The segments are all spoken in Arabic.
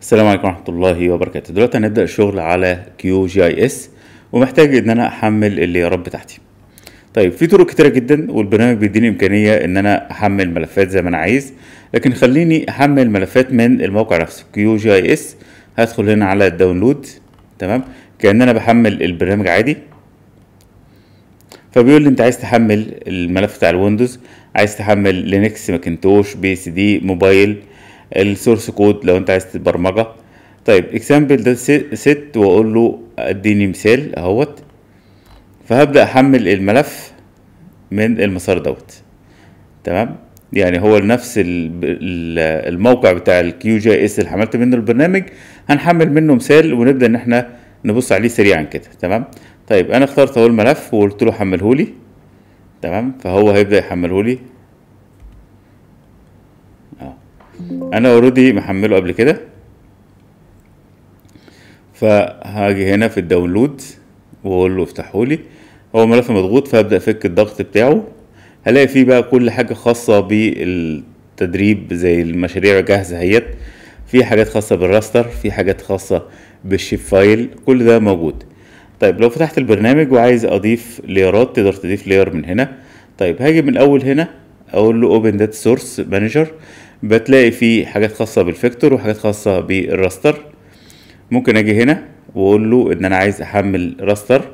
السلام عليكم ورحمه الله وبركاته دلوقتي هنبدا الشغل على كيو جي اي اس ومحتاج ان انا احمل اللي يا رب تحتي طيب في طرق كتيره جدا والبرنامج بيديني امكانيه ان انا احمل ملفات زي ما انا عايز لكن خليني احمل ملفات من الموقع نفسه كيو جي اي اس هدخل هنا على الداونلود تمام كان انا بحمل البرنامج عادي فبيقول لي انت عايز تحمل الملف بتاع الويندوز عايز تحمل لينكس ماكنتوش بي سي دي موبايل السورس كود لو انت عايز تبرمجه طيب اكزامبل ده ست واقول له اديني مثال اهوت فهبدا احمل الملف من المسار دوت تمام يعني هو نفس الموقع بتاع الكيو جي اس اللي حملت منه البرنامج هنحمل منه مثال ونبدا ان احنا نبص عليه سريعا كده تمام طيب انا اخترت اهو الملف وقلت له حمله لي تمام فهو هيبدا يحمله لي انا اوريدي محمله قبل كده فهاجي هنا في الداونلود واقول له افتحه لي هو ملف مضغوط فابدا افك الضغط بتاعه هلاقي فيه بقى كل حاجه خاصه بالتدريب زي المشاريع جاهزه اهيت في حاجات خاصه بالراستر في حاجات خاصه بالشيب فايل كل ده موجود طيب لو فتحت البرنامج وعايز اضيف ليرات تقدر تضيف لير من هنا طيب هاجي من الاول هنا اقول له اوبن داتا سورس مانجر بتلاقي فيه حاجات خاصة بالفيكتور وحاجات خاصة بالراستر ممكن اجي هنا واقول له ان انا عايز احمل راستر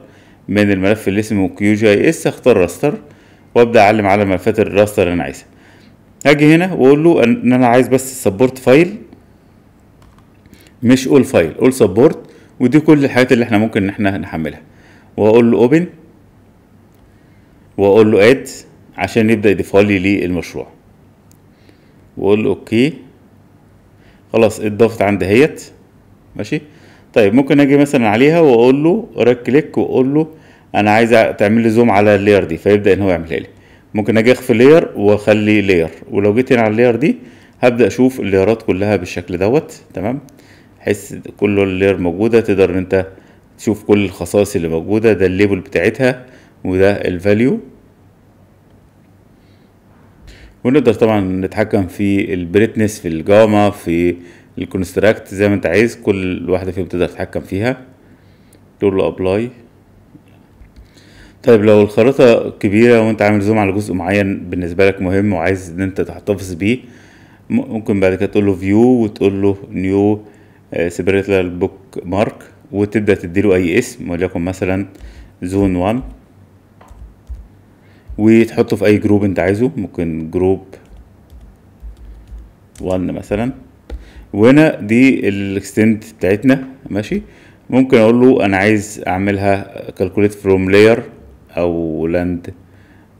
من الملف اللي اسمه كيو جي اس اختار راستر وابدا اعلم على ملفات الراستر اللي انا عايزها اجي هنا واقول له ان انا عايز بس سبورت فايل مش اول فايل اول سبورت ودي كل الحاجات اللي احنا ممكن ان احنا نحملها واقول له اوبن واقول له اد عشان يبدا يديفولي لي للمشروع واقول اوكي خلاص الضغط عند هيت ماشي طيب ممكن اجي مثلا عليها واقول له رايت كليك واقول له انا عايز تعمل لي زوم على اللير دي فيبدا ان هو يعملها لي ممكن اجي اخفي لير واخلي لير ولو جيت هنا على اللير دي هبدا اشوف الليرات كلها بالشكل دوت تمام حس كل اللير موجوده تقدر ان انت تشوف كل الخصائص اللي موجوده ده الليبل بتاعتها وده الفاليو ونقدر طبعا نتحكم في البريتنس في الجاما في الكونستراكت زي ما انت عايز كل واحدة فيهم تقدر تتحكم فيها تقول له ابلاي طيب لو الخريطة كبيرة وانت عامل زوم على جزء معين بالنسبة لك مهم وعايز ان انت تحتفظ بيه ممكن بعد كده تقول له فيو وتقول له نيو سبريتلر بوك مارك وتبدأ تديله اي اسم وليكن مثلا زون 1 وتحطه في اي جروب انت عايزه ممكن جروب 1 مثلا وهنا دي الاكستند بتاعتنا ماشي ممكن اقول له انا عايز اعملها كالكوليت فروم لاير او لاند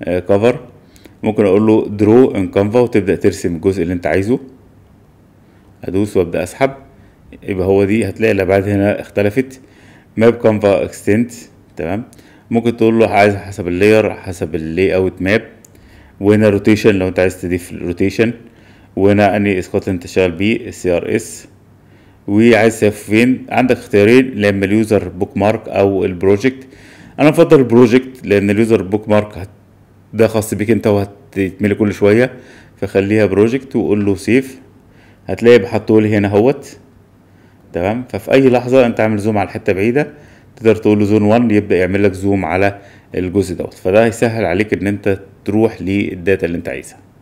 كفر ممكن اقول له درو ان كانفا وتبدا ترسم الجزء اللي انت عايزه ادوس وابدا اسحب يبقى هو دي هتلاقي الابعاد هنا اختلفت ماب كانفا اكستنت تمام ممكن تقول له عايز حسب اللير حسب اللاي اوت ماب وهنا روتيشن لو انت عايز تضيف الروتيشن وهنا اني اسقاط انت شغال بيه السي ار اس وعايز تسيب فين عندك اختيارين لما اليوزر بوك مارك او البروجكت انا بفضل البروجكت لان اليوزر بوك مارك ده خاص بيك انت وهتتملي كل شويه فخليها بروجكت وقول له سيف هتلاقي بحطه لي هنا اهوت تمام ففي اي لحظه انت عامل زوم على الحته بعيده تقدر تقول له زون 1 يبدا يعمل لك زوم على الجزء دوت فده هيسهل عليك ان انت تروح للداتا اللي انت عايزها